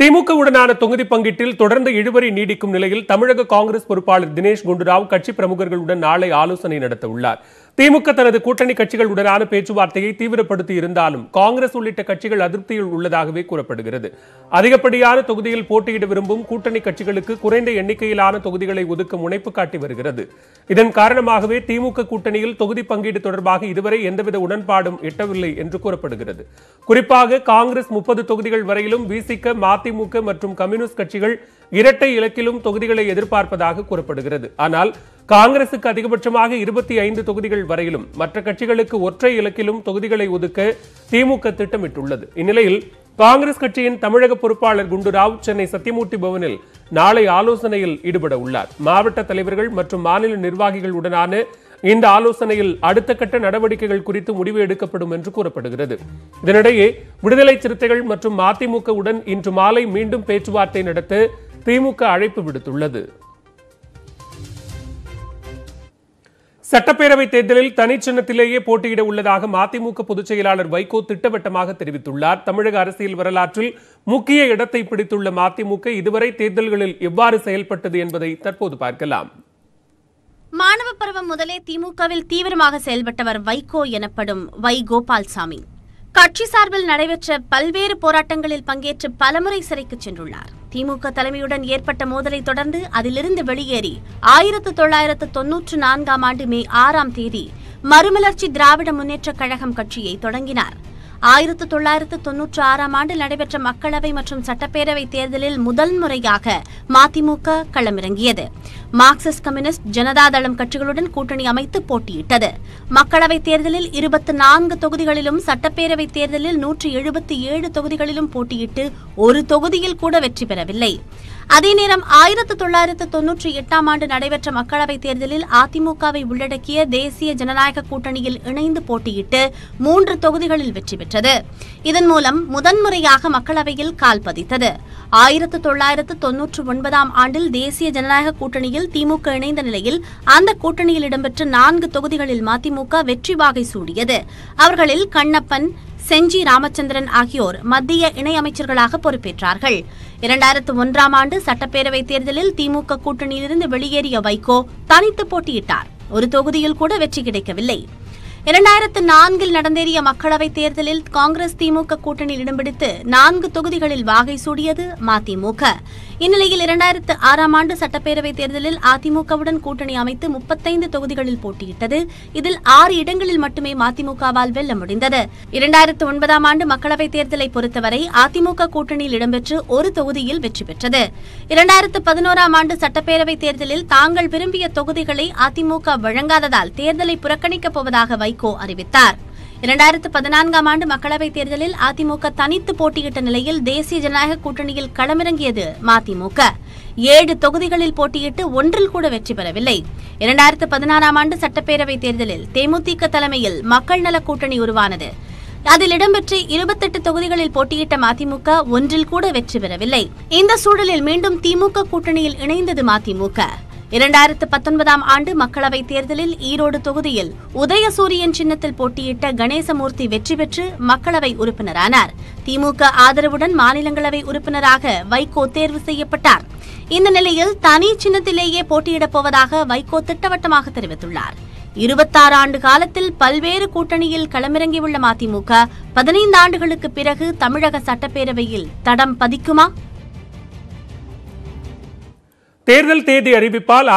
திமுகவுடனான தொகுதி பங்கீட்டில் தொடர்ந்து இழுபறி நீடிக்கும் நிலையில் தமிழக காங்கிரஸ் பொறுப்பாளர் தினேஷ் குண்டுராவ் கட்சி பிரமுகர்களுடன் நாளை ஆலோசனை நடத்த உள்ளார் திமுக தனது கூட்டணி கட்சிகள் உடனான பேச்சுவார்த்தையை தீவிரப்படுத்தி இருந்தாலும் காங்கிரஸ் உள்ளிட்ட கட்சிகள் அதிருப்தியில் உள்ளதாகவே கூறப்படுகிறது அதிகப்படியான தொகுதியில் போட்டியிட விரும்பும் கூட்டணி கட்சிகளுக்கு குறைந்த எண்ணிக்கையிலான தொகுதிகளை ஒதுக்க முனைப்பு காட்டி வருகிறது இதன் காரணமாகவே திமுக கூட்டணியில் தொகுதி பங்கீடு தொடர்பாக இதுவரை எந்தவித உடன்பாடும் எட்டவில்லை என்று கூறப்படுகிறது குறிப்பாக காங்கிரஸ் முப்பது தொகுதிகள் வரையிலும் விசிக மதிமுக மற்றும் கம்யூனிஸ்ட் கட்சிகள் இரட்டை இலக்கிலும் தொகுதிகளை எதிர்பார்ப்பதாக கூறப்படுகிறது ஆனால் காங்கிரசுக்கு அதிகபட்சமாக இருபத்தி ஐந்து தொகுதிகள் வரையிலும் மற்ற கட்சிகளுக்கு ஒற்றை இலக்கிலும் தொகுதிகளை ஒதுக்க திமுக திட்டமிட்டுள்ளது இந்நிலையில் காங்கிரஸ் கட்சியின் தமிழக பொறுப்பாளர் குண்டுராவ் சென்னை சத்தியமூர்த்தி பவனில் நாளை ஆலோசனையில் ஈடுபட உள்ளார் மாவட்ட தலைவர்கள் மற்றும் மாநில நிர்வாகிகளுடனான இந்த ஆலோசனையில் அடுத்த கட்ட நடவடிக்கைகள் குறித்து முடிவு எடுக்கப்படும் என்று கூறப்படுகிறது இதனிடையே விடுதலை சிறுத்தைகள் மற்றும் மதிமுகவுடன் இன்று மாலை மீண்டும் பேச்சுவார்த்தை நடத்த திமுக அழைப்பு விடுத்துள்ளது சட்டப்பேரவை தேர்தலில் தனிச்சின்னத்திலேயே போட்டியிட உள்ளதாக மதிமுக பொதுச் செயலாளர் வைகோ திட்டவட்டமாக தெரிவித்துள்ளார் தமிழக அரசியல் வரலாற்றில் முக்கிய இடத்தை பிடித்துள்ள மதிமுக இதுவரை தேர்தல்களில் எவ்வாறு செயல்பட்டது என்பதை தற்போது பார்க்கலாம் மாணவ பருவம் முதலே திமுகவில் தீவிரமாக செயல்பட்டவர் வைகோ எனப்படும் வை கோபால்சாமி கட்சி சார்பில் நடைபெற்ற பல்வேறு போராட்டங்களில் பங்கேற்று பலமுறை சிறைக்கு சென்றுள்ளார் திமுக தலைமையுடன் ஏற்பட்ட மோதலை தொடர்ந்து அதிலிருந்து வெளியேறி ஆயிரத்து தொள்ளாயிரத்து தொன்னூற்று நான்காம் ஆண்டு மே ஆறாம் தேதி மறுமலர்ச்சி திராவிட முன்னேற்றக் கழகம் கட்சியை தொடங்கினார் ஆயிரத்து தொள்ளாயிரத்து தொன்னூற்று ஆறாம் ஆண்டு நடைபெற்ற மக்களவை மற்றும் சட்டப்பேரவை தேர்தலில் முதல் முறையாக மதிமுக களமிறங்கியது மார்க்சிஸ்ட் கம்யூனிஸ்ட் ஜனதாதளம் கட்சிகளுடன் கூட்டணி அமைத்து போட்டியிட்டது மக்களவைத் தேர்தலில் இருபத்தி நான்கு தொகுதிகளிலும் சட்டப்பேரவைத் தேர்தலில் நூற்றி எழுபத்தி ஏழு தொகுதிகளிலும் போட்டியிட்டு ஒரு தொகுதியில் கூட வெற்றி பெறவில்லை அதே நேரம் ஆயிரத்து தொள்ளாயிரத்து தொன்னூற்றி எட்டாம் ஆண்டு நடைபெற்ற மக்களவைத் தேர்தலில் அதிமுகவை உள்ளடக்கிய தேசிய ஜனநாயக கூட்டணியில் இணைந்து போட்டியிட்டு மூன்று தொகுதிகளில் வெற்றி பெற்றது இதன் மூலம் முதன்முறையாக மக்களவையில் கால் பதித்தது ஆயிரத்து தொள்ளாயிரத்து தொன்னூற்று ஒன்பதாம் ஆண்டில் தேசிய ஜனநாயக கூட்டணியில் திமுக இணைந்த நிலையில் அந்த கூட்டணியில் இடம்பெற்ற நான்கு தொகுதிகளில் மதிமுக வெற்றி வாகை சூடியது அவர்களில் கண்ணப்பன் செஞ்சி ராமச்சந்திரன் ஆகியோர் மத்திய இணையமைச்சர்களாக பொறுப்பேற்றார்கள் இரண்டாயிரத்து ஒன்றாம் ஆண்டு சட்டப்பேரவைத் தேர்தலில் திமுக கூட்டணியிலிருந்து வெளியேறிய வைகோ தனித்து போட்டியிட்டார் ஒரு தொகுதியில் கூட வெற்றி கிடைக்கவில்லை இரண்டாயிரத்து நான்கில் நடந்தேறிய மக்களவைத் தேர்தலில் காங்கிரஸ் திமுக கூட்டணியில் இடம்பிடித்து நான்கு தொகுதிகளில் வாகை சூடியது மதிமுக இந்நிலையில் இரண்டாயிரத்து ஆறாம் ஆண்டு சட்டப்பேரவைத் தேர்தலில் அதிமுகவுடன் கூட்டணி அமைத்து முப்பத்தைந்து தொகுதிகளில் போட்டியிட்டது இதில் ஆறு இடங்களில் மட்டுமே மதிமுகவால் வெல்ல முடிந்தது இரண்டாயிரத்து ஒன்பதாம் ஆண்டு மக்களவைத் தேர்தலை பொறுத்தவரை அதிமுக கூட்டணியில் இடம்பெற்று ஒரு தொகுதியில் வெற்றி பெற்றது இரண்டாயிரத்து பதினோராம் ஆண்டு சட்டப்பேரவைத் தேர்தலில் தாங்கள் விரும்பிய தொகுதிகளை அதிமுக வழங்காததால் தேர்தலை புறக்கணிக்கப் போவதாக வைக்க வைகோ அறிவித்தார் இரண்டாயிரத்து பதினான்காம் ஆண்டு மக்களவைத் தேர்தலில் அதிமுக தனித்து போட்டியிட்ட நிலையில் தேசிய ஜனநாயக கூட்டணியில் களமிறங்கியது மதிமுக ஏழு தொகுதிகளில் போட்டியிட்டு ஒன்றில் கூட வெற்றி பெறவில்லை இரண்டாயிரத்து பதினாறாம் ஆண்டு சட்டப்பேரவைத் தேர்தலில் தேமுதிக தலைமையில் மக்கள் நல கூட்டணி உருவானது அதில் இடம்பெற்று இருபத்தெட்டு தொகுதிகளில் போட்டியிட்ட மதிமுக ஒன்றில் கூட வெற்றி பெறவில்லை இந்த சூழலில் மீண்டும் திமுக கூட்டணியில் இணைந்தது மதிமுக இரண்டாயிரத்து பத்தொன்பதாம் ஆண்டு மக்களவைத் தேர்தலில் ஈரோடு தொகுதியில் உதயசூரியன் சின்னத்தில் போட்டியிட்ட கணேசமூர்த்தி வெற்றி பெற்று மக்களவை உறுப்பினரானார் திமுக ஆதரவுடன் மாநிலங்களவை உறுப்பினராக வைகோ தேர்வு செய்யப்பட்டார் இந்த நிலையில் தனி சின்னத்திலேயே போட்டியிடப் போவதாக வைகோ திட்டவட்டமாக தெரிவித்துள்ளார் இருபத்தாறு ஆண்டு காலத்தில் பல்வேறு கூட்டணியில் களமிறங்கியுள்ள மதிமுக பதினைந்து ஆண்டுகளுக்கு பிறகு தமிழக சட்டப்பேரவையில் தடம் பதிக்குமா தேர்தல் தேதி அறிவிப்பால்